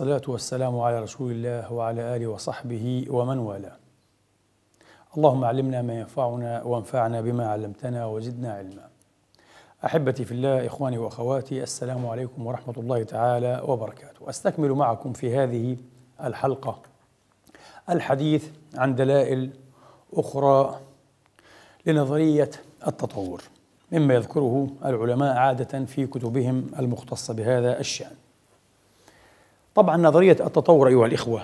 والصلاة والسلام على رسول الله وعلى آله وصحبه ومن والاه. اللهم علمنا ما ينفعنا وانفعنا بما علمتنا وزدنا علما. أحبتي في الله إخواني وأخواتي السلام عليكم ورحمة الله تعالى وبركاته. أستكمل معكم في هذه الحلقة الحديث عن دلائل أخرى لنظرية التطور مما يذكره العلماء عادة في كتبهم المختصة بهذا الشأن. طبعا نظرية التطور أيها الإخوة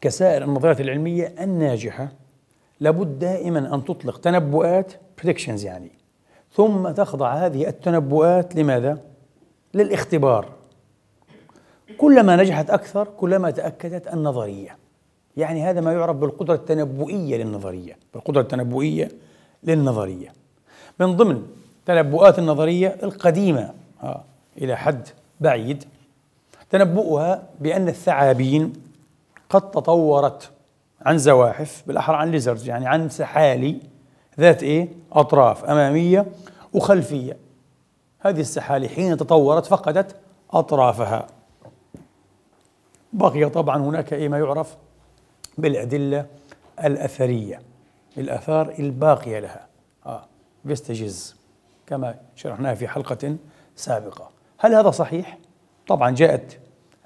كسائر النظريات العلمية الناجحة لابد دائما أن تطلق تنبؤات predictions يعني ثم تخضع هذه التنبؤات لماذا؟ للاختبار كلما نجحت أكثر كلما تأكدت النظرية يعني هذا ما يعرف بالقدرة التنبؤية للنظرية بالقدرة التنبؤية للنظرية من ضمن تنبؤات النظرية القديمة آه، إلى حد بعيد تنبؤها بأن الثعابين قد تطورت عن زواحف بالأحرى عن ليزرز يعني عن سحالي ذات إيه؟ أطراف أمامية وخلفية هذه السحالي حين تطورت فقدت أطرافها بقي طبعا هناك إيه ما يعرف بالأدلة الأثرية الآثار الباقية لها آه فيستجز كما شرحناها في حلقة سابقة هل هذا صحيح؟ طبعا جاءت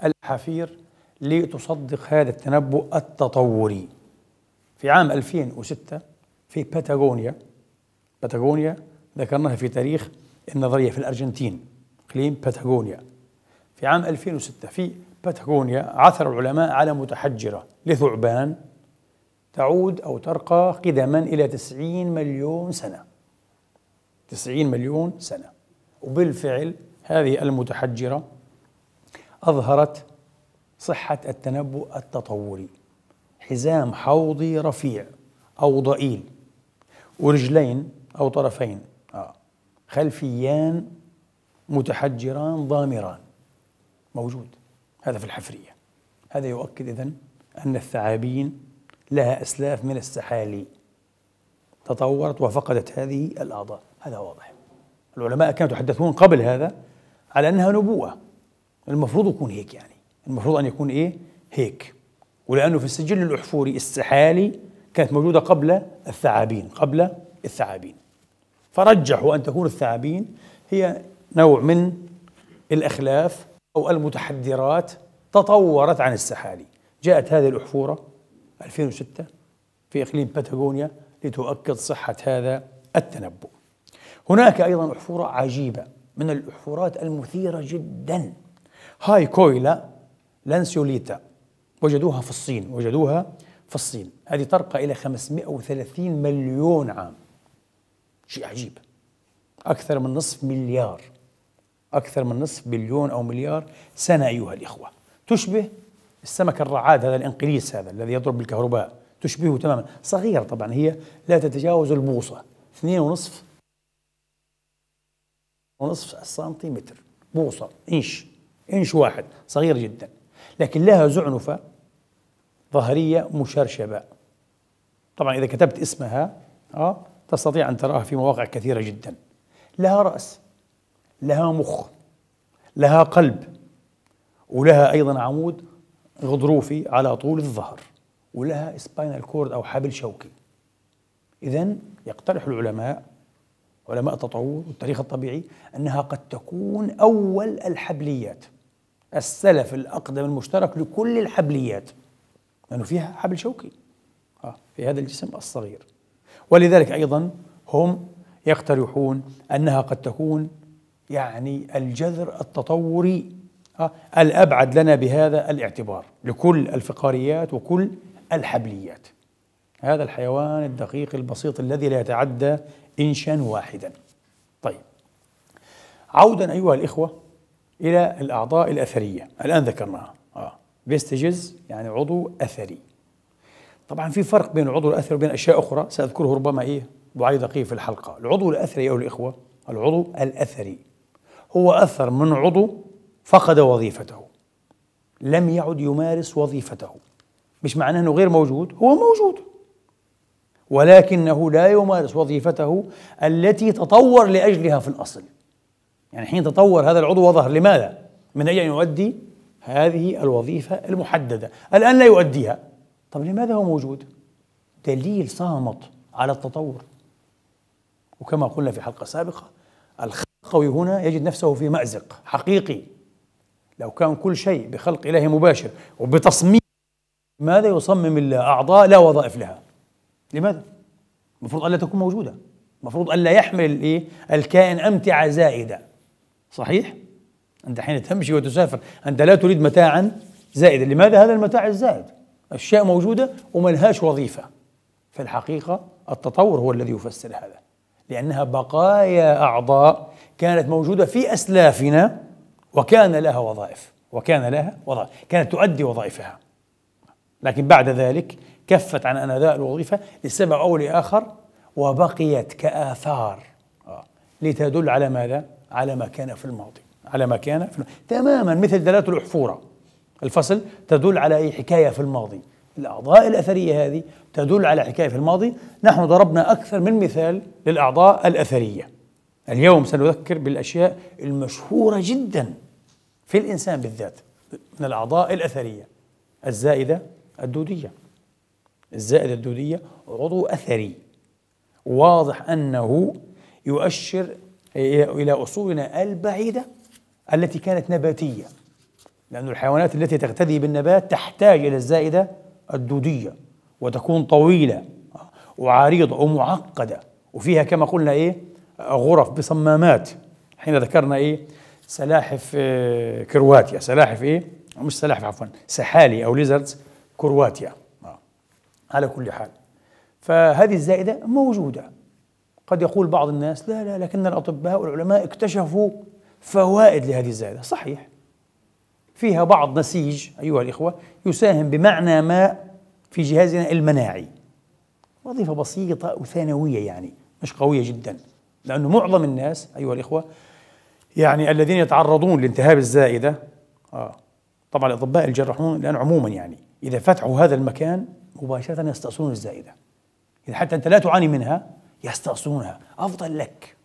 الحفير لتصدق هذا التنبؤ التطوري في عام 2006 في باتاغونيا باتاغونيا ذكرناها في تاريخ النظرية في الأرجنتين إقليم باتاغونيا في عام 2006 في باتاغونيا عثر العلماء على متحجرة لثعبان تعود أو ترقى قدما إلى 90 مليون سنة 90 مليون سنة وبالفعل هذه المتحجرة أظهرت صحة التنبؤ التطوري حزام حوضي رفيع أو ضئيل ورجلين أو طرفين آه. خلفيان متحجران ضامران موجود هذا في الحفرية هذا يؤكد إذن أن الثعابين لها أسلاف من السحالي تطورت وفقدت هذه الأعضاء هذا واضح العلماء كانوا يتحدثون قبل هذا على أنها نبوءة المفروض يكون هيك يعني المفروض أن يكون إيه هيك ولأنه في السجل الأحفوري السحالي كانت موجودة قبل الثعابين قبل الثعابين فرجحوا أن تكون الثعابين هي نوع من الأخلاف أو المتحدرات تطورت عن السحالي جاءت هذه الأحفورة 2006 في إقليم باتاغونيا لتؤكد صحة هذا التنبؤ هناك أيضا أحفورة عجيبة من الأحفورات المثيرة جداً هاي كويلا لانسيوليتا وجدوها في الصين وجدوها في الصين هذه ترقى إلى 530 مليون عام شيء عجيب أكثر من نصف مليار أكثر من نصف بليون أو مليار سنة أيها الإخوة تشبه السمك الرعاد هذا الإنقليس هذا الذي يضرب بالكهرباء تشبهه تماما صغيرة طبعا هي لا تتجاوز البوصة اثنين ونصف ونصف سنتيمتر بوصة إنش إنش واحد صغير جدا لكن لها زعنفة ظهرية مشرشبة طبعا إذا كتبت اسمها آه تستطيع أن تراها في مواقع كثيرة جدا لها رأس لها مخ لها قلب ولها أيضا عمود غضروفي على طول الظهر ولها سباينال كورد أو حبل شوكي إذا يقترح العلماء علماء التطور والتاريخ الطبيعي أنها قد تكون أول الحبليات السلف الأقدم المشترك لكل الحبليات لأنه يعني فيها حبل شوكي آه، في هذا الجسم الصغير ولذلك أيضا هم يقترحون أنها قد تكون يعني الجذر التطوري آه، الأبعد لنا بهذا الاعتبار لكل الفقاريات وكل الحبليات هذا الحيوان الدقيق البسيط الذي لا يتعدى إنشا واحدا طيب عودا أيها الإخوة إلى الأعضاء الأثرية الآن ذكرناها آه. فيستجز يعني عضو أثري طبعا في فرق بين العضو الأثري وبين أشياء أخرى سأذكره ربما إيه وعي دقيق في الحلقة العضو الأثري أيها الإخوة العضو الأثري هو أثر من عضو فقد وظيفته لم يعد يمارس وظيفته مش معناه أنه غير موجود هو موجود ولكنه لا يمارس وظيفته التي تطور لأجلها في الأصل يعني حين تطور هذا العضو وظهر لماذا؟ من أجل أن يؤدي هذه الوظيفة المحددة الآن لا يؤديها طب لماذا هو موجود؟ دليل صامت على التطور وكما قلنا في حلقة سابقة الخلقوي هنا يجد نفسه في مأزق حقيقي لو كان كل شيء بخلق إلهي مباشر وبتصميم ماذا يصمم الأعضاء لا وظائف لها لماذا؟ المفروض ألا تكون موجودة المفروض ألا يحمل إيه؟ الكائن أمتعة زائدة صحيح؟ أنت حين تمشي وتسافر أنت لا تريد متاعا زائدا لماذا هذا المتاع الزائد؟ أشياء موجودة وملهاش وظيفة في الحقيقة التطور هو الذي يفسر هذا لأنها بقايا أعضاء كانت موجودة في أسلافنا وكان لها وظائف وكان لها وظائف كانت تؤدي وظائفها لكن بعد ذلك كفت عن أنذاء الوظيفة لسبب أو لآخر وبقيت كآثار آه. لتدل على ماذا؟ على ما كان في الماضي على ما كان في الماضي. تماما مثل دلالة الأحفورة الفصل تدل على أي حكاية في الماضي الأعضاء الأثرية هذه تدل على حكاية في الماضي نحن ضربنا أكثر من مثال للأعضاء الأثرية اليوم سنذكر بالأشياء المشهورة جدا في الإنسان بالذات من الأعضاء الأثرية الزائدة الدودية الزائدة الدودية عضو أثري واضح أنه يؤشر إلى أصولنا البعيدة التي كانت نباتية لأن الحيوانات التي تغتذي بالنبات تحتاج إلى الزائدة الدودية وتكون طويلة وعريضة ومعقدة وفيها كما قلنا إيه غرف بصمامات حين ذكرنا إيه سلاحف آه، كرواتيا سلاحف إيه مش سلاحف عفوا سحالي أو ليزردز كرواتيا آه. على كل حال فهذه الزائدة موجودة قد يقول بعض الناس لا لا لكن الأطباء والعلماء اكتشفوا فوائد لهذه الزائدة صحيح فيها بعض نسيج أيها الإخوة يساهم بمعنى ما في جهازنا المناعي وظيفة بسيطة وثانوية يعني مش قوية جدا لأنه معظم الناس أيها الإخوة يعني الذين يتعرضون لالتهاب الزائدة آه طبعا الأطباء الجراحون الآن عموما يعني إذا فتحوا هذا المكان مباشرة يستأصلون الزائدة إذا حتى أنت لا تعاني منها يستأصلونها أفضل لك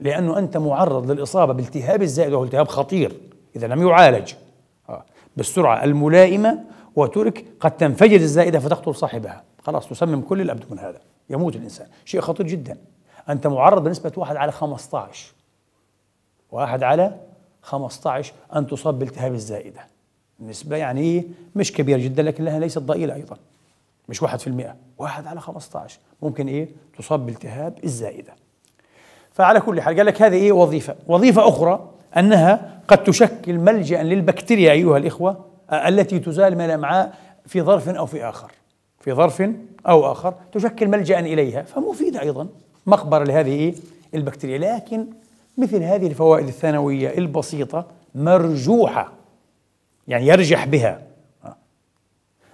لأنه أنت معرض للإصابة بالتهاب الزائد وهو التهاب خطير إذا لم يعالج آه. بالسرعة الملائمة وترك قد تنفجر الزائدة فتقتل صاحبها خلاص تسمم كل الأبدون هذا يموت الإنسان شيء خطير جدا أنت معرض بنسبة واحد على 15 واحد على 15 أن تصاب بالتهاب الزائدة نسبة يعني مش كبيرة جدا لكن لها ليست ضئيلة أيضا مش 1% واحد على 15 ممكن ايه تصاب بالتهاب الزائده فعلى كل حال قال لك هذه ايه وظيفه وظيفه اخرى انها قد تشكل ملجا للبكتيريا ايها الاخوه التي تزال من الامعاء في ظرف او في اخر في ظرف او اخر تشكل ملجا اليها فمفيده ايضا مقبره لهذه ايه البكتيريا لكن مثل هذه الفوائد الثانويه البسيطه مرجوحه يعني يرجح بها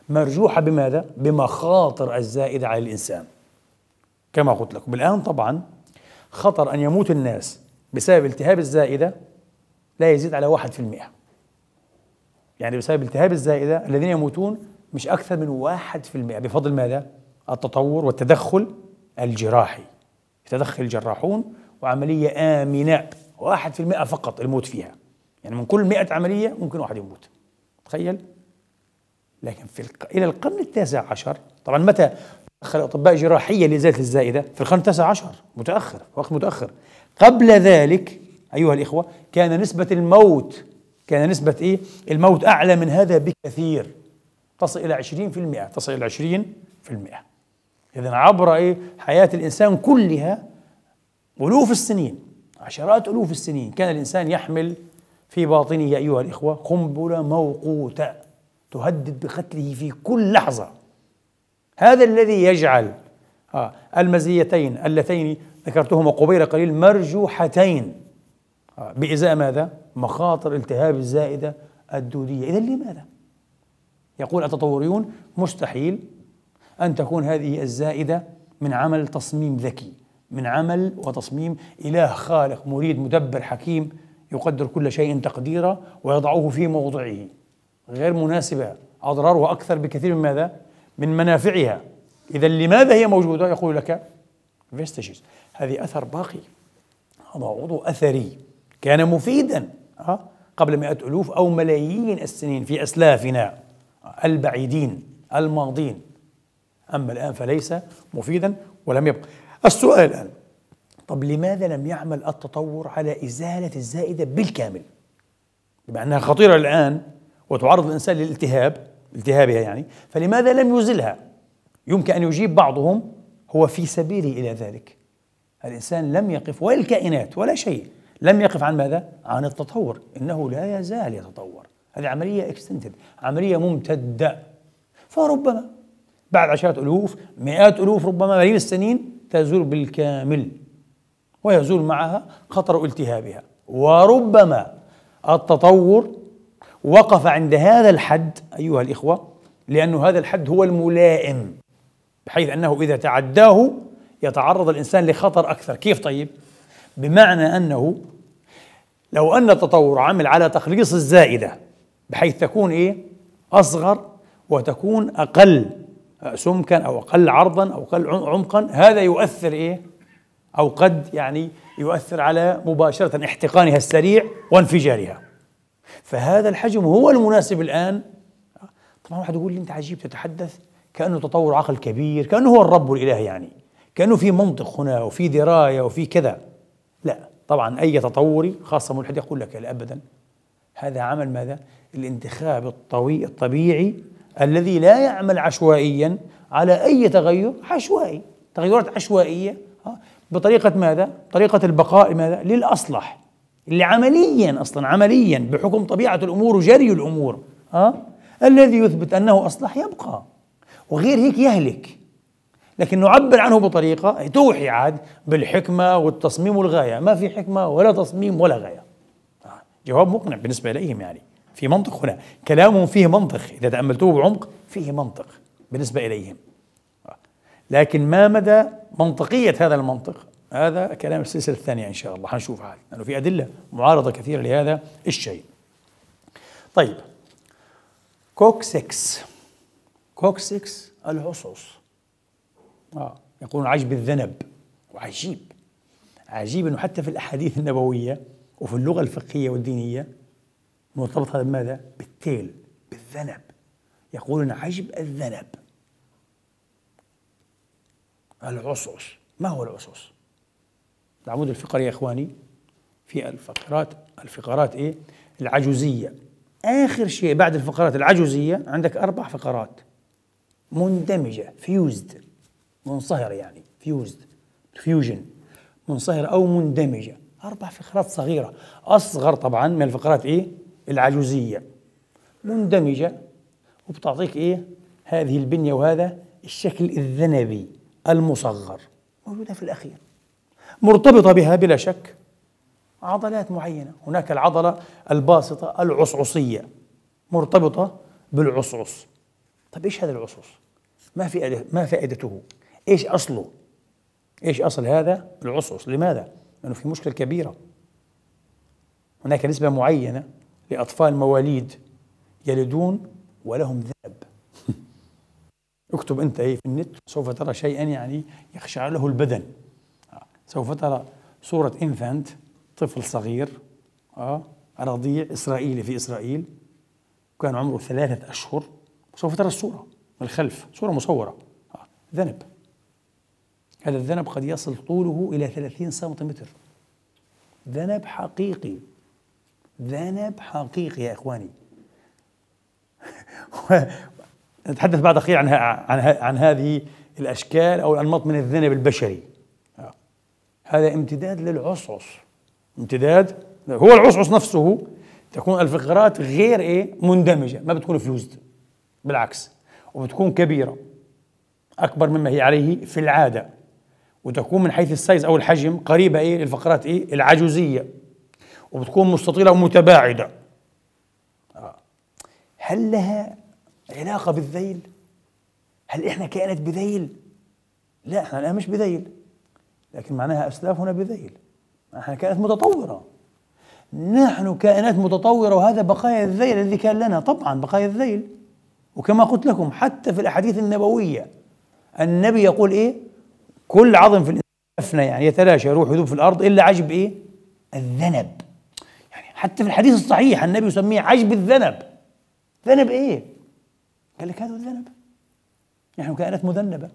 مرجوحة بماذا؟ بمخاطر الزائدة على الإنسان كما قلت لكم الآن طبعا خطر أن يموت الناس بسبب التهاب الزائدة لا يزيد على واحد في المئة يعني بسبب التهاب الزائدة الذين يموتون مش أكثر من واحد في المئة بفضل ماذا؟ التطور والتدخل الجراحي يتدخل الجراحون وعملية آمنة واحد في المئة فقط الموت فيها يعني من كل مئة عملية ممكن واحد يموت تخيل لكن في الق... إلى القرن التاسع عشر طبعا متى تأخر أطباء جراحية لإزالة الزائدة في القرن التاسع عشر متأخر وقت متأخر قبل ذلك أيها الإخوة كان نسبة الموت كان نسبة إيه الموت أعلى من هذا بكثير تصل إلى 20% تصل إلى 20% إذا عبر إيه حياة الإنسان كلها ألوف السنين عشرات ألوف السنين كان الإنسان يحمل في باطنه أيها الإخوة قنبلة موقوتة تهدد بقتله في كل لحظة هذا الذي يجعل آه، المزيتين اللتين ذكرتهما قبيل قليل مرجوحتين آه، بإزاء ماذا؟ مخاطر التهاب الزائدة الدودية إذا لماذا؟ يقول التطوريون مستحيل أن تكون هذه الزائدة من عمل تصميم ذكي من عمل وتصميم إله خالق مريد مدبر حكيم يقدر كل شيء تقديرا ويضعه في موضعه غير مناسبة أضرارها أكثر بكثير من ماذا؟ من منافعها إذا لماذا هي موجودة؟ يقول لك فيستشيز هذه أثر باقي هذا عضو أثري كان مفيدا آه، قبل مئة ألوف أو ملايين السنين في أسلافنا البعيدين الماضين أما الآن فليس مفيدا ولم يبقى السؤال الآن طب لماذا لم يعمل التطور على إزالة الزائدة بالكامل؟ بما أنها خطيرة الآن وتعرض الإنسان للالتهاب التهابها يعني فلماذا لم يزلها يمكن أن يجيب بعضهم هو في سبيله إلى ذلك الإنسان لم يقف ولا الكائنات ولا شيء لم يقف عن ماذا؟ عن التطور إنه لا يزال يتطور هذه عملية اكستنتد عملية ممتدة فربما بعد عشرات ألوف مئات ألوف ربما ملايين السنين تزول بالكامل ويزول معها خطر التهابها وربما التطور وقف عند هذا الحد أيها الإخوة لأن هذا الحد هو الملائم بحيث أنه إذا تعداه يتعرض الإنسان لخطر أكثر كيف طيب؟ بمعنى أنه لو أن التطور عمل على تخليص الزائدة بحيث تكون إيه؟ أصغر وتكون أقل سمكا أو أقل عرضا أو أقل عمقا هذا يؤثر إيه؟ أو قد يعني يؤثر على مباشرة احتقانها السريع وانفجارها فهذا الحجم هو المناسب الآن طبعا واحد يقول لي أنت عجيب تتحدث كأنه تطور عقل كبير كأنه هو الرب الإله يعني كأنه في منطق هنا وفي دراية وفي كذا لا طبعا أي تطوري خاصة ملحد يقول لك لا أبدا هذا عمل ماذا؟ الانتخاب الطوي الطبيعي الذي لا يعمل عشوائيا على أي تغير عشوائي تغيرات عشوائية آه، بطريقة ماذا؟ طريقة البقاء ماذا؟ للأصلح اللي عمليا اصلا عمليا بحكم طبيعه الامور وجري الامور أه؟ الذي يثبت انه اصلح يبقى وغير هيك يهلك لكن نعبر عنه بطريقه توحي عاد بالحكمه والتصميم والغايه ما في حكمه ولا تصميم ولا غايه أه؟ جواب مقنع بالنسبه اليهم يعني في منطق هنا كلامهم فيه منطق اذا تاملتوه بعمق فيه منطق بالنسبه اليهم آه. لكن ما مدى منطقيه هذا المنطق هذا كلام السلسلة الثانية إن شاء الله حنشوف هذه لأنه في أدلة معارضة كثيرة لهذا الشيء طيب كوكسكس كوكسكس العصوص آه. يقولون عجب الذنب وعجيب عجيب أنه حتى في الأحاديث النبوية وفي اللغة الفقهية والدينية مرتبط هذا بماذا؟ بالتيل بالذنب يقولون عجب الذنب العصوص ما هو العصوص؟ العمود الفقري يا اخواني في الفقرات الفقرات ايه العجوزيه اخر شيء بعد الفقرات العجوزيه عندك اربع فقرات مندمجه فيوزد منصهره يعني فيوزد فيوجن منصهره او مندمجه اربع فقرات صغيره اصغر طبعا من الفقرات ايه العجوزيه مندمجه وبتعطيك ايه هذه البنيه وهذا الشكل الذنبي المصغر موجوده في الاخير مرتبطة بها بلا شك عضلات معينة هناك العضلة الباسطة العصعصية مرتبطة بالعصعص طيب ايش هذا العصعص؟ ما في ما فائدته؟ ايش اصله؟ ايش اصل هذا العصعص؟ لماذا؟ لانه في مشكلة كبيرة هناك نسبة معينة لأطفال مواليد يلدون ولهم ذئب اكتب انت إيه في النت سوف ترى شيئا يعني يخشع له البدن سوف ترى صورة انفنت طفل صغير اه رضيع اسرائيلي في اسرائيل كان عمره ثلاثة أشهر سوف ترى الصورة من الخلف صورة مصورة آه. ذنب هذا الذنب قد يصل طوله إلى 30 سنتيمتر ذنب حقيقي ذنب حقيقي يا إخواني نتحدث بعد اخير عن عن عن هذه الأشكال أو الأنماط من الذنب البشري هذا امتداد للعصعص امتداد هو العصعص نفسه تكون الفقرات غير ايه مندمجه ما بتكون فيوزد بالعكس وبتكون كبيره اكبر مما هي عليه في العاده وتكون من حيث السايز او الحجم قريبه ايه للفقرات ايه العجوزيه وبتكون مستطيله ومتباعده آه. هل لها علاقه بالذيل هل احنا كائنات بذيل لا احنا الان مش بذيل لكن معناها اسلافنا بذيل نحن كائنات متطورة نحن كائنات متطورة وهذا بقايا الذيل الذي كان لنا طبعا بقايا الذيل وكما قلت لكم حتى في الأحاديث النبوية النبي يقول إيه كل عظم في الإنسان يعني يتلاشى يروح يذوب في الأرض إلا عجب إيه الذنب يعني حتى في الحديث الصحيح النبي يسميه عجب الذنب ذنب إيه قال لك هذا الذنب نحن كائنات مذنبة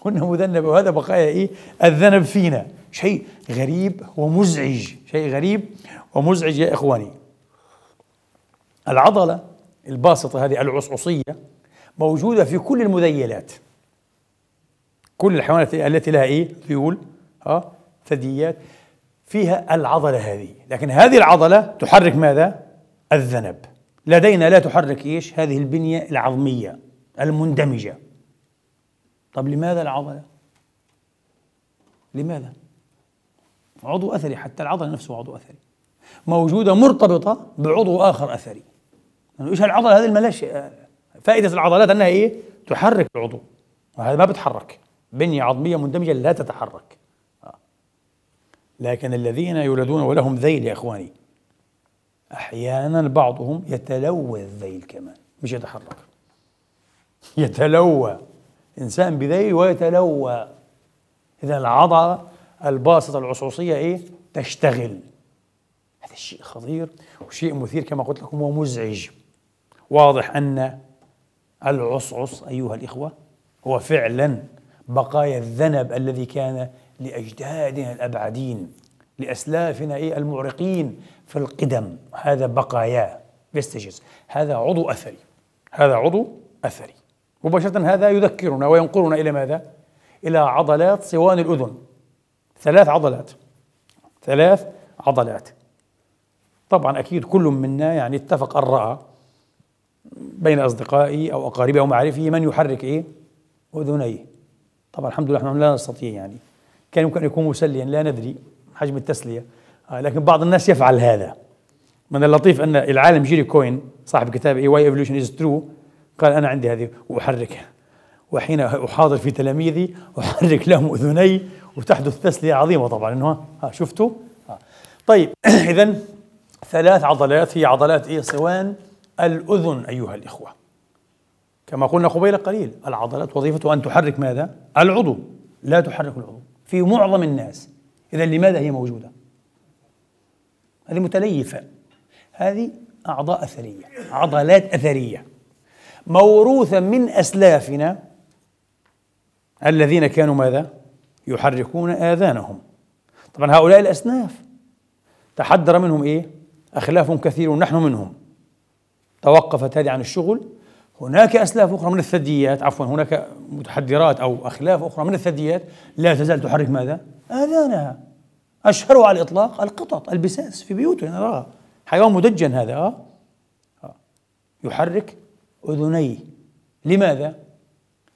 كنا مذنبة وهذا بقايا إيه الذنب فينا شيء غريب ومزعج شيء غريب ومزعج يا إخواني العضلة الباسطة هذه العصعصية موجودة في كل المذيلات كل الحيوانات التي لها إيه ذيول ها ثدييات فيها العضلة هذه لكن هذه العضلة تحرك ماذا الذنب لدينا لا تحرك إيش هذه البنية العظمية المندمجة طب لماذا العضلة؟ لماذا؟ عضو أثري حتى العضلة نفسه عضو أثري موجودة مرتبطة بعضو آخر أثري يعني إيش العضلة هذه ملاش فائدة العضلات أنها إيه؟ تحرك العضو وهذا ما بتحرك بنية عظمية مندمجة لا تتحرك لكن الذين يولدون ولهم ذيل يا إخواني أحيانا بعضهم يتلوى الذيل كمان مش يتحرك يتلوى إنسان بذيل ويتلوى إذا العضلة الباسطة العصوصية إيه؟ تشتغل هذا الشيء خطير وشيء مثير كما قلت لكم ومزعج واضح أن العصعص أيها الإخوة هو فعلا بقايا الذنب الذي كان لأجدادنا الأبعدين لأسلافنا إيه المعرقين في القدم هذا بقاياه فيستجز هذا عضو أثري هذا عضو أثري مباشرة هذا يذكرنا وينقلنا إلى ماذا؟ إلى عضلات صوان الأذن ثلاث عضلات ثلاث عضلات طبعا أكيد كل منا يعني اتفق أن رأى بين أصدقائي أو أقاربه أو معارفه من يحرك إيه؟ أذنيه طبعا الحمد لله نحن لا نستطيع يعني كان يمكن أن يكون مسليا لا ندري حجم التسلية آه، لكن بعض الناس يفعل هذا من اللطيف أن العالم جيري كوين صاحب كتاب اي واي ايفولوشن از ترو قال أنا عندي هذه وأحركها وحين أحاضر في تلاميذي أحرك لهم أذني وتحدث تسلية عظيمة طبعا إنه ها شفتوا ها طيب إذا ثلاث عضلات هي عضلات إيه صوان الأذن أيها الإخوة كما قلنا قبيل قليل العضلات وظيفتها أن تحرك ماذا؟ العضو لا تحرك العضو في معظم الناس إذا لماذا هي موجودة؟ هذه متليفة هذه أعضاء أثرية عضلات أثرية موروثا من اسلافنا الذين كانوا ماذا؟ يحركون اذانهم. طبعا هؤلاء الاسناف تحدر منهم ايه؟ اخلاف كثير ونحن منهم. توقفت هذه عن الشغل هناك اسلاف اخرى من الثدييات عفوا هناك متحدرات او اخلاف اخرى من الثدييات لا تزال تحرك ماذا؟ اذانها. اشهرها على الاطلاق القطط البساس في بيوتنا نراها حيوان مدجن هذا اه, آه. يحرك أذنيه لماذا؟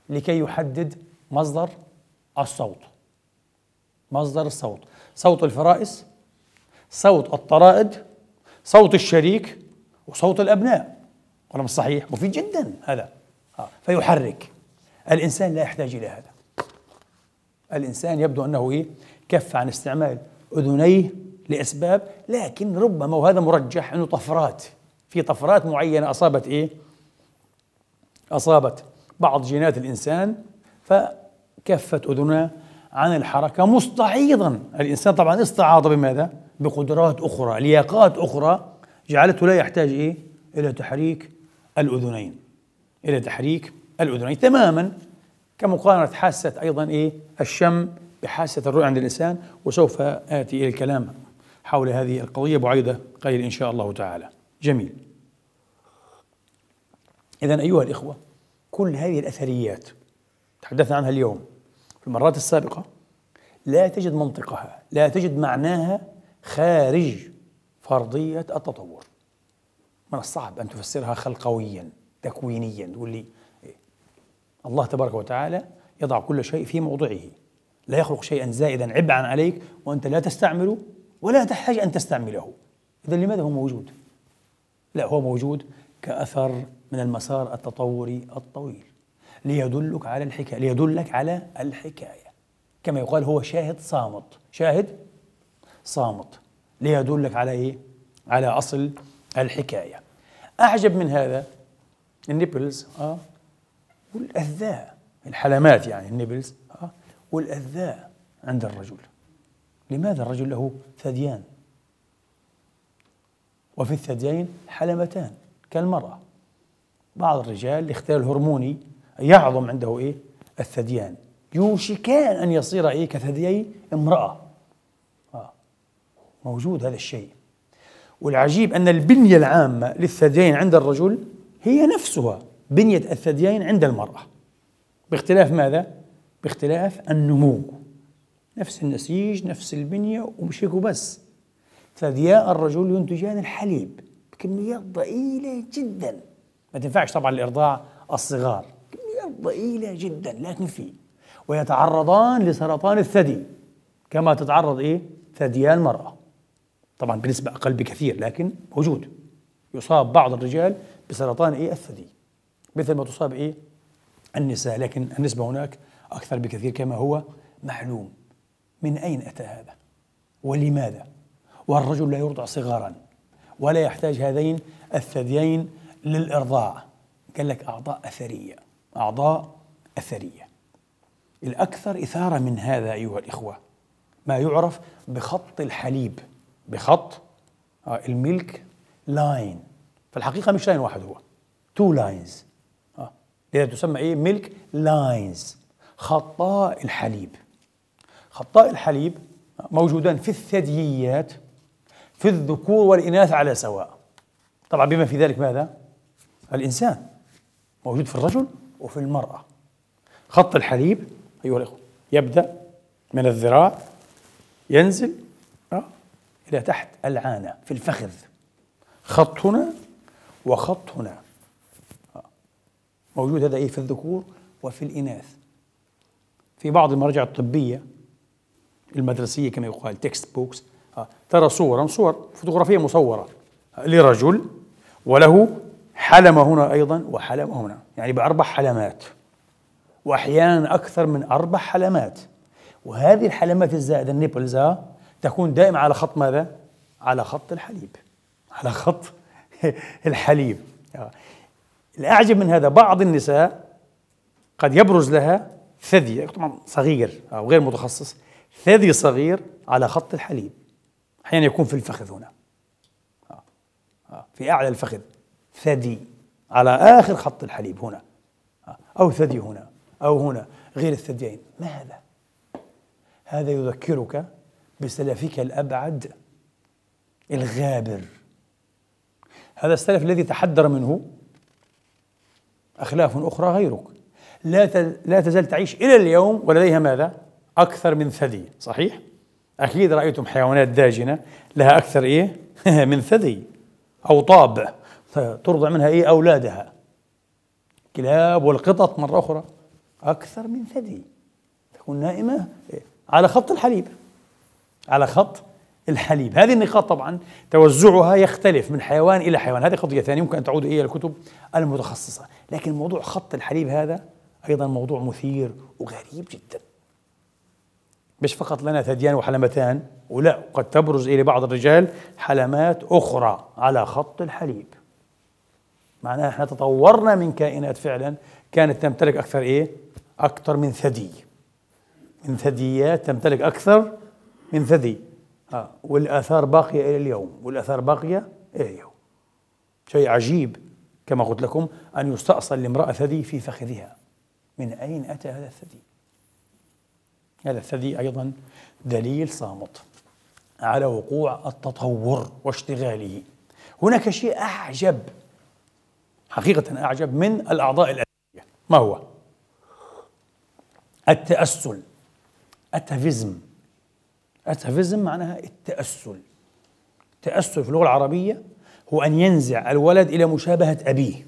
لكي يحدد مصدر الصوت مصدر الصوت صوت الفرائس صوت الطرائد صوت الشريك وصوت الأبناء ولا صحيح؟ مفيد جدا هذا آه، فيحرك الإنسان لا يحتاج إلى هذا الإنسان يبدو أنه إيه؟ كف عن استعمال أذنيه لأسباب لكن ربما وهذا مرجح أنه طفرات في طفرات معينة أصابت إيه؟ أصابت بعض جينات الإنسان فكفت أذننا عن الحركة مستعيضا الإنسان طبعا استعاض بماذا؟ بقدرات أخرى لياقات أخرى جعلته لا يحتاج إيه؟ إلى تحريك الأذنين إلى تحريك الأذنين تماما كمقارنة حاسة أيضا إيه؟ الشم بحاسة الرؤية عند الإنسان وسوف آتي إلى الكلام حول هذه القضية بعيدة قليل إن شاء الله تعالى جميل إذا أيها الإخوة كل هذه الأثريات تحدثنا عنها اليوم في المرات السابقة لا تجد منطقها لا تجد معناها خارج فرضية التطور من الصعب أن تفسرها خلقويا تكوينيا تقول لي الله تبارك وتعالى يضع كل شيء في موضعه لا يخلق شيئا زائدا عبئا عليك وأنت لا تستعمله ولا تحتاج أن تستعمله إذا لماذا هو موجود؟ لا هو موجود كأثر من المسار التطوري الطويل ليدلك على الحكاية ليدلك على الحكاية كما يقال هو شاهد صامت شاهد صامت ليدلك على إيه؟ على أصل الحكاية أعجب من هذا النبلز آه والأذى الحلمات يعني النبلز آه والأذى عند الرجل لماذا الرجل له ثديان وفي الثديين حلمتان كالمرأة بعض الرجال يختار الهرموني يعظم عنده ايه الثديان يوشكان ان يصير ايه كثديي امراه آه. موجود هذا الشيء والعجيب ان البنيه العامه للثديين عند الرجل هي نفسها بنيه الثديين عند المراه باختلاف ماذا باختلاف النمو نفس النسيج نفس البنيه ومش هيك وبس ثدياء الرجل ينتجان الحليب بكميات ضئيله جدا ما تنفعش طبعا لإرضاع الصغار كميات ضئيلة جدا لكن في ويتعرضان لسرطان الثدي كما تتعرض إيه ثديان المرأة طبعا بنسبة أقل بكثير لكن موجود يصاب بعض الرجال بسرطان إيه الثدي مثل ما تصاب إيه النساء لكن النسبة هناك أكثر بكثير كما هو معلوم من أين أتى هذا ولماذا والرجل لا يرضع صغارا ولا يحتاج هذين الثديين للإرضاع قال لك أعضاء أثرية أعضاء أثرية الأكثر إثارة من هذا أيها الإخوة ما يعرف بخط الحليب بخط آه، الملك لاين في الحقيقة مش لاين واحد هو تو لاينز آه، لذا تسمى إيه ملك لاينز خطاء الحليب خطاء الحليب موجودان في الثدييات في الذكور والإناث على سواء طبعا بما في ذلك ماذا؟ الإنسان موجود في الرجل وفي المرأة خط الحليب أيها الإخوة يبدأ من الذراع ينزل آه، إلى تحت العانة في الفخذ خط هنا وخط هنا آه، موجود هذا إيه في الذكور وفي الإناث في بعض المراجع الطبية المدرسية كما يقال تكست بوكس آه، ترى صورا صور فوتوغرافية مصورة لرجل وله حلم هنا أيضا وحلم هنا يعني بأربع حلمات وأحيانا أكثر من أربع حلمات وهذه الحلمات الزائدة النيبلز تكون دائما على خط ماذا؟ على خط الحليب على خط الحليب الأعجب من هذا بعض النساء قد يبرز لها ثدي طبعا صغير أو غير متخصص ثدي صغير على خط الحليب أحيانا يكون في الفخذ هنا آه. آه. في أعلى الفخذ ثدي على آخر خط الحليب هنا أو ثدي هنا أو هنا غير الثديين ما هذا؟ هذا يذكرك بسلفك الأبعد الغابر هذا السلف الذي تحدر منه أخلاف أخرى غيرك لا لا تزال تعيش إلى اليوم ولديها ماذا؟ أكثر من ثدي صحيح؟ أكيد رأيتم حيوانات داجنة لها أكثر إيه؟ من ثدي أو طاب ترضع منها ايه اولادها كلاب والقطط مره اخرى اكثر من ثدي تكون نائمه إيه؟ على خط الحليب على خط الحليب هذه النقاط طبعا توزعها يختلف من حيوان الى حيوان هذه قضيه ثانيه ممكن ان تعود الى الكتب المتخصصه لكن موضوع خط الحليب هذا ايضا موضوع مثير وغريب جدا مش فقط لنا ثديان وحلمتان ولا قد تبرز الى بعض الرجال حلمات اخرى على خط الحليب معناها احنا تطورنا من كائنات فعلا كانت تمتلك اكثر ايه؟ اكثر من ثدي من ثدييات تمتلك اكثر من ثدي آه. والاثار باقيه الى اليوم والاثار باقيه الى اليوم شيء عجيب كما قلت لكم ان يستأصل لامراه ثدي في فخذها من اين اتى هذا الثدي؟ هذا الثدي ايضا دليل صامت على وقوع التطور واشتغاله هناك شيء اعجب حقيقة أعجب من الأعضاء الأساسية ما هو؟ التأسل أتفيزم أتفيزم معناها التأسل التأسل في اللغة العربية هو التاسل اتافيزم اتافيزم معناها التاسل التاسل في اللغه العربيه هو ان ينزع الولد إلى مشابهة أبيه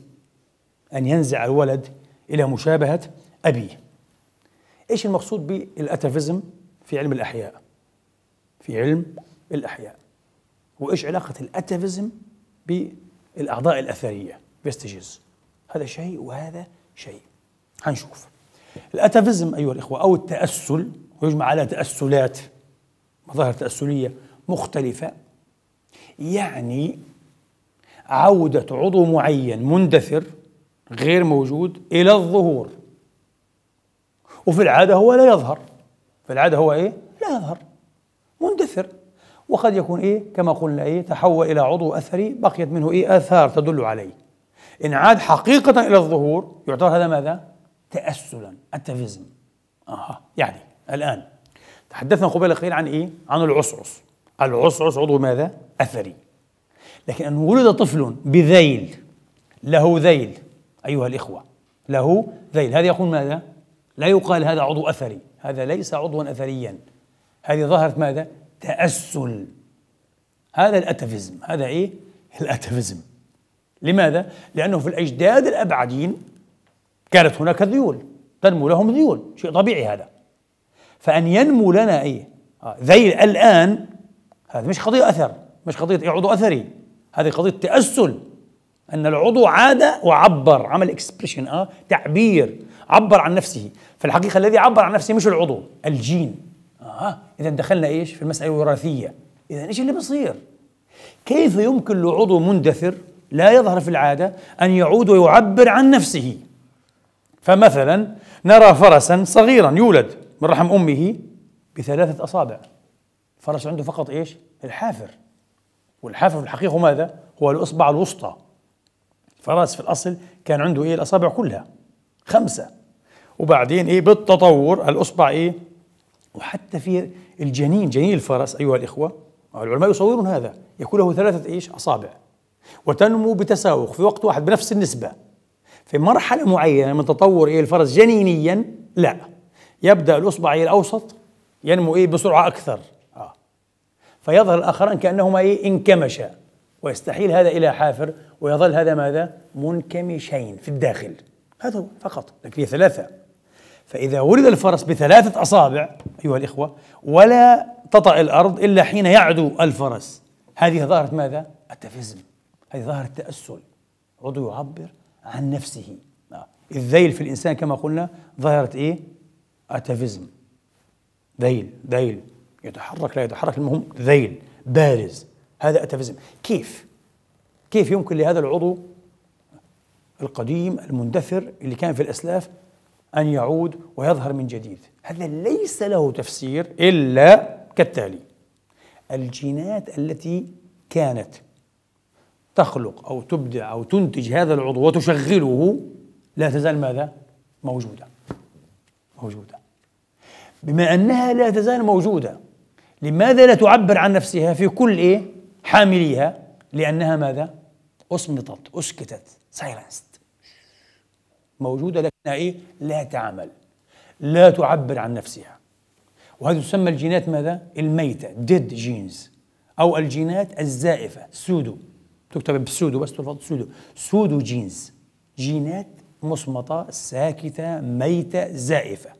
أن ينزع الولد إلى مشابهة أبيه إيش المقصود بالأتافيزم في علم الأحياء في علم الأحياء وإيش علاقة الأتافيزم بالأعضاء الأثرية فيستيجز هذا شيء وهذا شيء هنشوف الاتافيزم ايها الاخوه او التاسل ويجمع على تاسلات مظاهر تاسليه مختلفه يعني عوده عضو معين مندثر غير موجود الى الظهور وفي العاده هو لا يظهر في العاده هو ايه لا يظهر مندثر وقد يكون ايه كما قلنا ايه تحول الى عضو اثري بقيت منه ايه اثار تدل عليه إن عاد حقيقة إلى الظهور يعتبر هذا ماذا؟ تأسلا التافيزم أها يعني الآن تحدثنا قبل قليل عن إيه؟ عن العصعص العصعص عضو ماذا؟ أثري لكن أن ولد طفل بذيل له ذيل أيها الإخوة له ذيل هذا يقول ماذا؟ لا يقال هذا عضو أثري هذا ليس عضوا أثريا هذه ظهرت ماذا؟ تأسل هذا الأتفزم هذا إيه؟ الأتفزم لماذا؟ لأنه في الأجداد الأبعدين كانت هناك ذيول تنمو لهم ذيول شيء طبيعي هذا فأن ينمو لنا أي آه، ذيل الآن هذه مش قضية أثر مش قضية عضو أثري هذه قضية تأسل أن العضو عاد وعبر عمل إكسبريشن آه تعبير عبر عن نفسه في الحقيقة الذي عبر عن نفسه مش العضو الجين آه إذا دخلنا إيش في المسألة الوراثية إذا إيش اللي بصير كيف يمكن لعضو مندثر لا يظهر في العادة أن يعود ويعبر عن نفسه فمثلا نرى فرسا صغيرا يولد من رحم أمه بثلاثة أصابع فرس عنده فقط إيش؟ الحافر والحافر في الحقيقة ماذا؟ هو الإصبع الوسطى فرس في الأصل كان عنده إيه الأصابع كلها خمسة وبعدين إيه بالتطور الإصبع إيه وحتى في الجنين جنين الفرس أيها الإخوة العلماء يصورون هذا يكون له ثلاثة إيش أصابع وتنمو بتساوق في وقت واحد بنفس النسبة في مرحلة معينة من تطور إيه الفرس جنينيا لا يبدأ الأصبع إيه الأوسط ينمو إيه بسرعة أكثر آه. فيظهر الآخران كأنهما إيه انكمشا ويستحيل هذا إلى حافر ويظل هذا ماذا منكمشين في الداخل هذا هو فقط لكن هي ثلاثة فإذا ولد الفرس بثلاثة أصابع أيها الإخوة ولا تطأ الأرض إلا حين يعدو الفرس هذه ظاهرة ماذا؟ التفزم هذه ظاهرة تأسل عضو يعبر عن نفسه الذيل في الإنسان كما قلنا ظاهرة إيه؟ أتافيزم ذيل ذيل يتحرك لا يتحرك المهم ذيل بارز هذا أتافيزم كيف؟ كيف يمكن لهذا العضو القديم المندثر اللي كان في الأسلاف أن يعود ويظهر من جديد هذا ليس له تفسير إلا كالتالي الجينات التي كانت تخلق أو تبدع أو تنتج هذا العضو وتشغله لا تزال ماذا؟ موجودة موجودة بما أنها لا تزال موجودة لماذا لا تعبر عن نفسها في كل إيه؟ حامليها لأنها ماذا؟ أصمتت أسكتت سايلنسد موجودة لكنها إيه؟ لا تعمل لا تعبر عن نفسها وهذه تسمى الجينات ماذا؟ الميتة ديد جينز أو الجينات الزائفة سودو تكتب بسودو بس تلفظ سودو سودو جينز جينات مصمتة ساكتة ميتة زائفة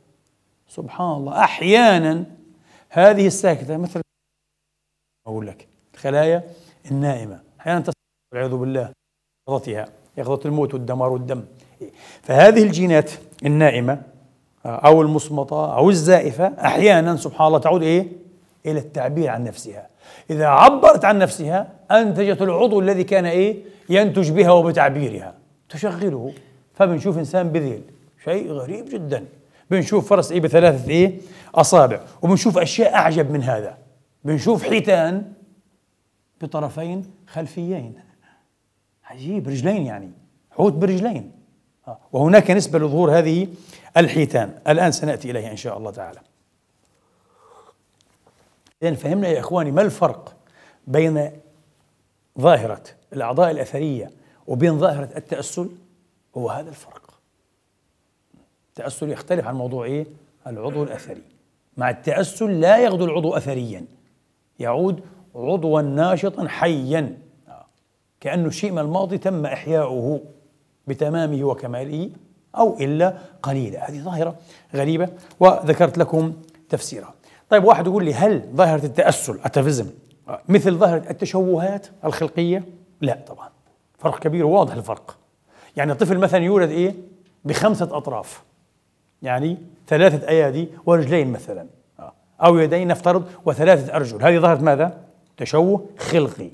سبحان الله أحيانا هذه الساكتة مثل أقول لك الخلايا النائمة أحيانا تصل والعياذ بالله يقظتها يقظة الموت والدمار والدم فهذه الجينات النائمة أو المصمتة أو الزائفة أحيانا سبحان الله تعود إيه إلى التعبير عن نفسها إذا عبرت عن نفسها أنتجت العضو الذي كان إيه ينتج بها وبتعبيرها تشغله فبنشوف إنسان بذيل شيء غريب جدا بنشوف فرس إيه بثلاثة إيه أصابع وبنشوف أشياء أعجب من هذا بنشوف حيتان بطرفين خلفيين عجيب رجلين يعني حوت برجلين آه. وهناك نسبة لظهور هذه الحيتان الآن سنأتي إليها إن شاء الله تعالى إذا فهمنا يا إخواني ما الفرق بين ظاهرة الأعضاء الأثرية وبين ظاهرة التأسل هو هذا الفرق التأسل يختلف عن موضوع إيه؟ العضو الأثري مع التأسل لا يغدو العضو أثريا يعود عضوا ناشطا حيا كأنه شيء من الماضي تم إحياؤه بتمامه وكماله أو إلا قليلا هذه ظاهرة غريبة وذكرت لكم تفسيرها طيب واحد يقول لي هل ظاهرة التأسل أتفزم مثل ظاهرة التشوهات الخلقية؟ لا طبعا فرق كبير واضح الفرق يعني طفل مثلا يولد إيه؟ بخمسة أطراف يعني ثلاثة أيادي ورجلين مثلا آه. أو يدين نفترض وثلاثة أرجل هذه ظاهرة ماذا؟ تشوه خلقي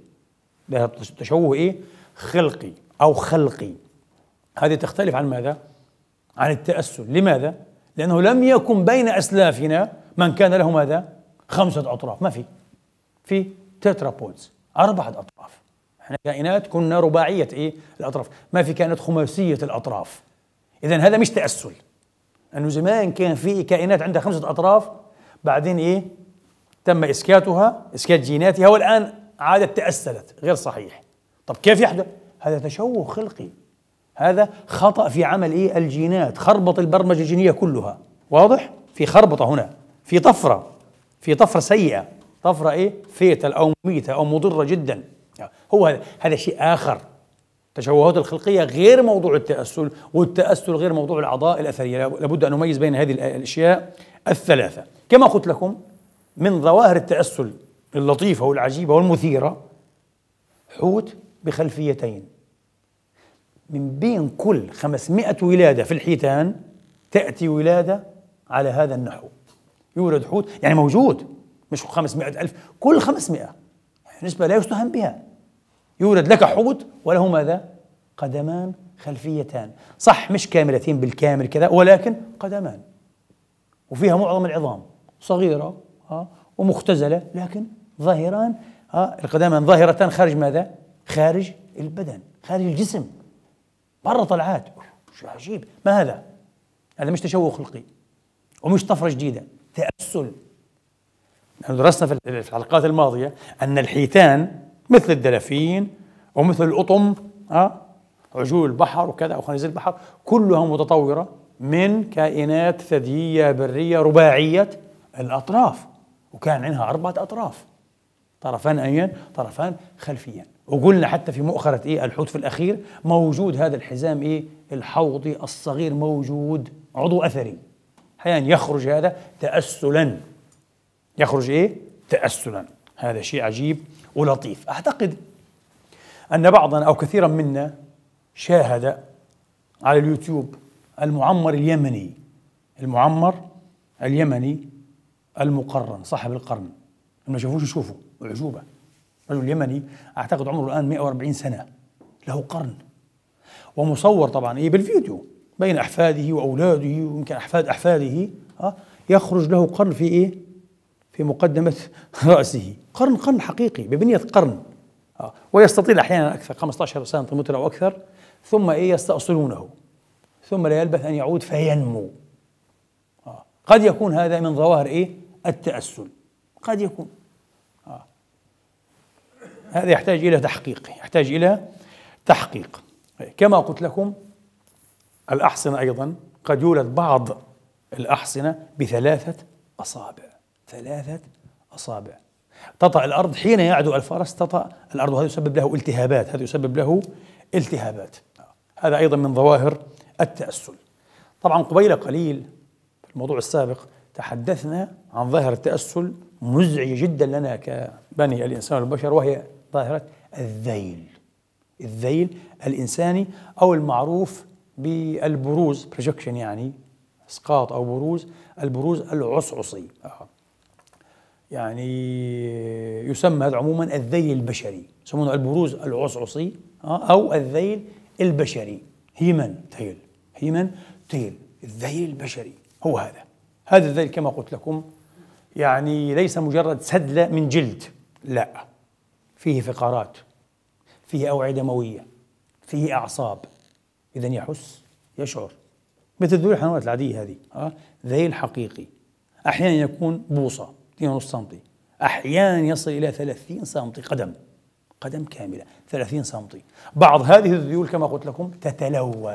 تشوه إيه؟ خلقي أو خلقي هذه تختلف عن ماذا؟ عن التأسل لماذا؟ لأنه لم يكن بين أسلافنا من كان له ماذا؟ خمسة أطراف ما في في تترابودز أربعة أطراف احنا كائنات كنا رباعية إيه؟ الأطراف ما في كائنات خماسية الأطراف إذا هذا مش تأسل أنه زمان كان في كائنات عندها خمسة أطراف بعدين إيه؟ تم إسكاتها إسكات جيناتها والآن عادت تأسلت غير صحيح طب كيف يحدث؟ هذا تشوه خلقي هذا خطأ في عمل إيه؟ الجينات خربط البرمجة الجينية كلها واضح؟ في خربطة هنا في طفره في طفره سيئه طفره ايه فيتل او مميته او مضره جدا هو هذا هذا شيء اخر التشوهات الخلقية غير موضوع التأسل والتأسل غير موضوع الأعضاء الأثرية لابد أن نميز بين هذه الأشياء الثلاثة كما قلت لكم من ظواهر التأسل اللطيفة والعجيبة والمثيرة حوت بخلفيتين من بين كل 500 ولادة في الحيتان تأتي ولادة على هذا النحو يولد حوت يعني موجود مش 500 ألف كل 500 نسبة لا يستهان بها يولد لك حوت وله ماذا؟ قدمان خلفيتان صح مش كاملتين بالكامل كذا ولكن قدمان وفيها معظم العظام صغيرة ها آه، ومختزلة لكن ظاهران ها آه، القدمان ظاهرتان خارج ماذا؟ خارج البدن خارج الجسم برا طلعات شو عجيب ما هذا؟ هذا مش تشوه خلقي ومش طفرة جديدة تأسل نحن درسنا في الحلقات الماضية أن الحيتان مثل الدلافين ومثل الأطم أه؟ عجول البحر وكذا أو خنازير البحر كلها متطورة من كائنات ثديية برية رباعية الأطراف وكان عندها أربعة أطراف طرفان أيان طرفان خلفيان وقلنا حتى في مؤخرة إيه الحوت في الأخير موجود هذا الحزام إيه الحوضي الصغير موجود عضو أثري أحيانا يخرج هذا تأسلا يخرج إيه؟ تأسلا هذا شيء عجيب ولطيف أعتقد أن بعضنا أو كثيرا منا شاهد على اليوتيوب المعمر اليمني المعمر اليمني المقرن صاحب القرن ما شافوش يشوفوا عجوبة رجل يمني أعتقد عمره الآن 140 سنة له قرن ومصور طبعا إيه بالفيديو بين أحفاده وأولاده ويمكن أحفاد أحفاده آه، يخرج له قرن في إيه؟ في مقدمة رأسه قرن قرن حقيقي ببنية قرن آه، ويستطيل أحيانا أكثر 15 سنتيمتر أو أكثر ثم إيه يستأصلونه ثم لا يلبث أن يعود فينمو آه، قد يكون هذا من ظواهر إيه؟ التأسل قد يكون هذا يحتاج إلى تحقيق يحتاج إلى تحقيق كما قلت لكم الأحصنة أيضا قد يولد بعض الأحصنة بثلاثة أصابع ثلاثة أصابع تطأ الأرض حين يعدو الفرس تطأ الأرض وهذا يسبب له التهابات هذا يسبب له التهابات هذا أيضا من ظواهر التأسل طبعا قبيل قليل في الموضوع السابق تحدثنا عن ظاهرة التأسل مزعجة جدا لنا كبني الإنسان والبشر وهي ظاهرة الذيل الذيل الإنساني أو المعروف بالبروز بروجكشن يعني اسقاط او بروز البروز العصعصي آه. يعني يسمى هذا عموما الذيل البشري يسمونه البروز العصعصي آه، او الذيل البشري هيمن تيل هيمن تيل الذيل البشري هو هذا هذا الذيل كما قلت لكم يعني ليس مجرد سدلة من جلد لا فيه فقرات فيه أوعية دموية فيه أعصاب إذا يحس يشعر مثل ذوي الحيوانات العادية هذه أه؟ ذيل حقيقي أحيانا يكون بوصة 2.5 سم أحيانا يصل إلى 30 سم قدم قدم كاملة 30 سم بعض هذه الذيول كما قلت لكم تتلوى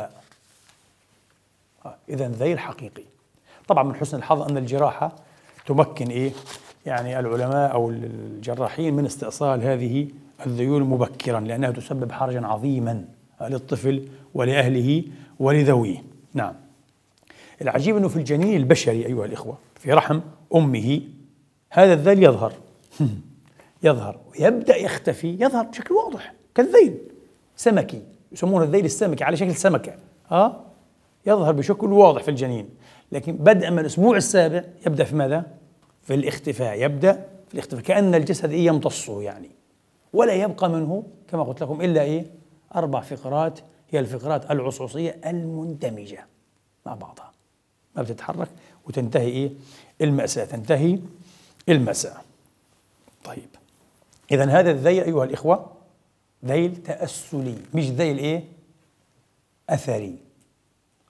أه؟ إذا ذيل حقيقي طبعا من حسن الحظ أن الجراحة تمكن إيه يعني العلماء أو الجراحين من استئصال هذه الذيول مبكرا لأنها تسبب حرجا عظيما للطفل ولأهله ولذويه نعم العجيب أنه في الجنين البشري أيها الإخوة في رحم أمه هذا الذيل يظهر يظهر ويبدأ يختفي يظهر بشكل واضح كالذيل سمكي يسمونه الذيل السمكي على شكل سمكة ها يظهر بشكل واضح في الجنين لكن بدءا من الأسبوع السابع يبدأ في ماذا؟ في الاختفاء يبدأ في الاختفاء كأن الجسد إيه يمتصه يعني ولا يبقى منه كما قلت لكم إلا إيه؟ أربع فقرات هي الفقرات العصوصية المندمجة مع بعضها ما بتتحرك وتنتهي إيه المأساة تنتهي المأساة طيب إذا هذا الذيل أيها الإخوة ذيل تأسلي مش ذيل إيه أثري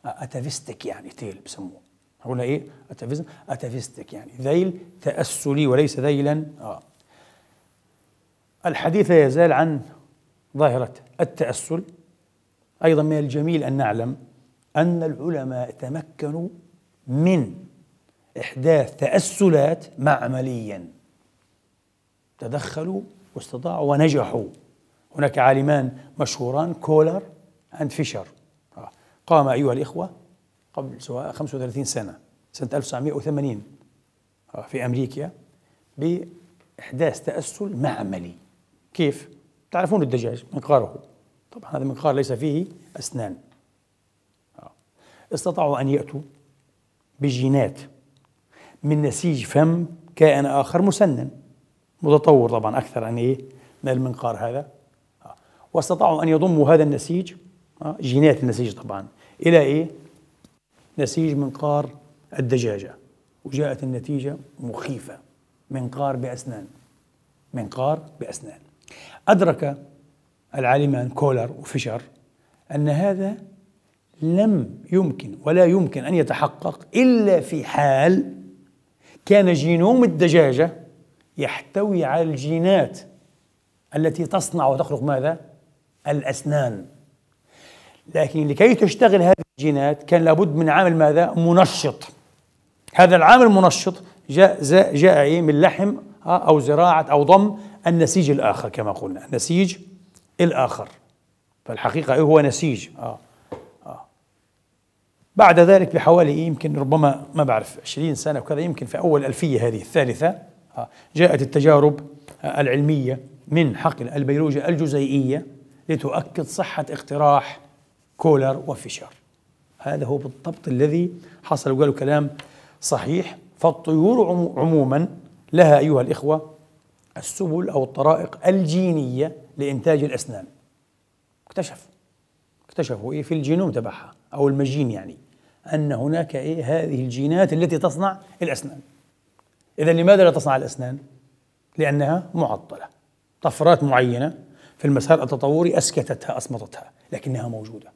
آه، أتافيستك يعني تيل بسموه هنا إيه أتافيزم أتافيستك يعني ذيل تأسلي وليس ذيلا آه الحديث لا يزال عن ظاهرة التأسل أيضا من الجميل أن نعلم أن العلماء تمكنوا من إحداث تأسلات معمليا تدخلوا واستطاعوا ونجحوا هناك عالمان مشهوران كولر أند فيشر قام أيها الإخوة قبل سواء 35 سنة سنة 1980 آه، في أمريكا بإحداث تأسل معملي كيف؟ تعرفون الدجاج منقاره طبعا هذا المنقار ليس فيه أسنان آه. استطاعوا أن يأتوا بجينات من نسيج فم كائن آخر مسنن متطور طبعا أكثر عن إيه من المنقار هذا آه. واستطاعوا أن يضموا هذا النسيج آه، جينات النسيج طبعا إلى إيه نسيج منقار الدجاجة وجاءت النتيجة مخيفة منقار بأسنان منقار بأسنان أدرك العالمان كولر وفيشر أن هذا لم يمكن ولا يمكن أن يتحقق إلا في حال كان جينوم الدجاجة يحتوي على الجينات التي تصنع وتخلق ماذا؟ الأسنان لكن لكي تشتغل هذه الجينات كان لابد من عامل ماذا؟ منشط هذا العامل المنشط جاء جاء من لحم أو زراعة أو ضم النسيج الآخر كما قلنا النسيج الآخر فالحقيقة هو نسيج آه. آه. بعد ذلك بحوالي يمكن ربما ما بعرف 20 سنة وكذا يمكن في أول ألفية هذه الثالثة آه. جاءت التجارب العلمية من حقل البيولوجيا الجزيئية لتؤكد صحة اقتراح كولر وفيشر هذا هو بالضبط الذي حصل وقالوا كلام صحيح فالطيور عموما لها أيها الإخوة السبل أو الطرائق الجينية لإنتاج الأسنان اكتشف اكتشفوا إيه في الجينوم تبعها أو المجين يعني أن هناك إيه هذه الجينات التي تصنع الأسنان إذا لماذا لا تصنع الأسنان؟ لأنها معطلة طفرات معينة في المسار التطوري أسكتتها أصمتتها لكنها موجودة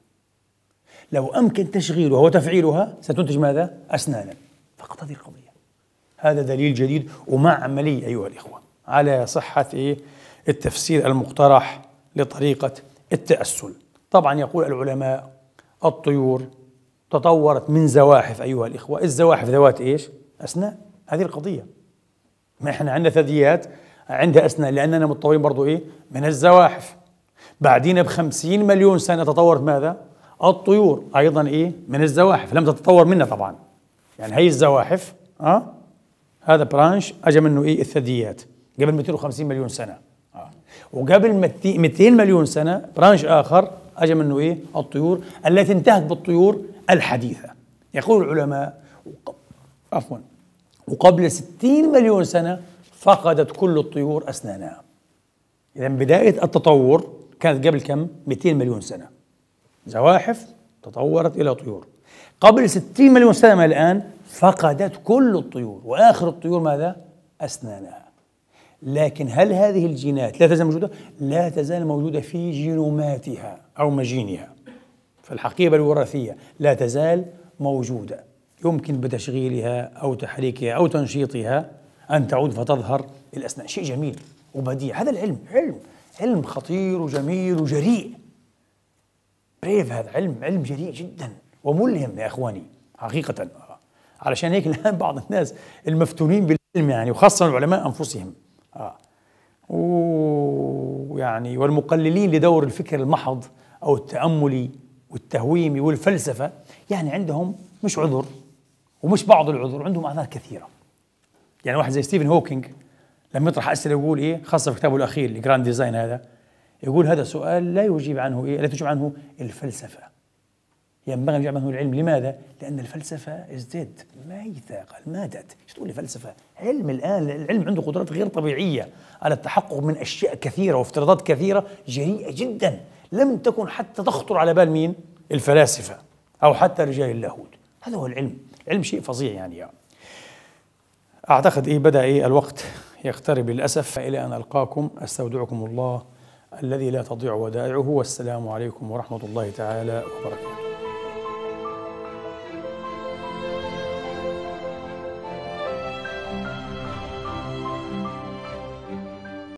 لو أمكن تشغيلها وتفعيلها ستنتج ماذا؟ أسنانا فقط هذه القضية هذا دليل جديد ومع عملية أيها الإخوة على صحة إيه؟ التفسير المقترح لطريقة التأسل طبعا يقول العلماء الطيور تطورت من زواحف أيها الإخوة الزواحف ذوات إيش؟ أسنان هذه القضية ما إحنا عندنا ثدييات عندها أسنان لأننا متطورين برضو إيه؟ من الزواحف بعدين بخمسين مليون سنة تطورت ماذا؟ الطيور أيضا إيه؟ من الزواحف لم تتطور منا طبعا يعني هي الزواحف أه؟ هذا برانش أجا منه إيه الثدييات قبل 250 مليون سنه وقبل 200 مليون سنه برانش اخر اجى منه ايه؟ الطيور التي انتهت بالطيور الحديثه يقول العلماء عفوا وقبل 60 مليون سنه فقدت كل الطيور اسنانها اذا بدايه التطور كانت قبل كم؟ 200 مليون سنه زواحف تطورت الى طيور قبل 60 مليون سنه من الان فقدت كل الطيور واخر الطيور ماذا؟ اسنانها لكن هل هذه الجينات لا تزال موجودة؟ لا تزال موجودة في جينوماتها أو مجينها فالحقيبة الوراثية لا تزال موجودة يمكن بتشغيلها أو تحريكها أو تنشيطها أن تعود فتظهر الأسنان شيء جميل وبديع هذا العلم علم علم خطير وجميل وجريء بريف هذا علم علم جريء جدا وملهم يا إخواني حقيقة علشان هيك الآن بعض الناس المفتونين بالعلم يعني وخاصة العلماء أنفسهم اه ويعني والمقللين لدور الفكر المحض او التاملي والتهويمي والفلسفه يعني عندهم مش عذر ومش بعض العذر عندهم اعذار كثيره يعني واحد زي ستيفن هوكينج لما يطرح اسئله يقول ايه خاصه في كتابه الاخير الجراند ديزاين هذا يقول هذا سؤال لا يجيب عنه ايه لا تجيب عنه الفلسفه ينبغي يجعل منه العلم لماذا؟ لأن الفلسفة is ما ميتة قال ماتت شو تقول فلسفة؟ علم الآن العلم عنده قدرات غير طبيعية على التحقق من أشياء كثيرة وافتراضات كثيرة جريئة جدا لم تكن حتى تخطر على بال مين؟ الفلاسفة أو حتى رجال اللاهوت هذا هو العلم العلم شيء فظيع يعني, يعني. أعتقد إيه بدأ إيه الوقت يقترب للأسف إلى أن ألقاكم أستودعكم الله الذي لا تضيع ودائعه والسلام عليكم ورحمة الله تعالى وبركاته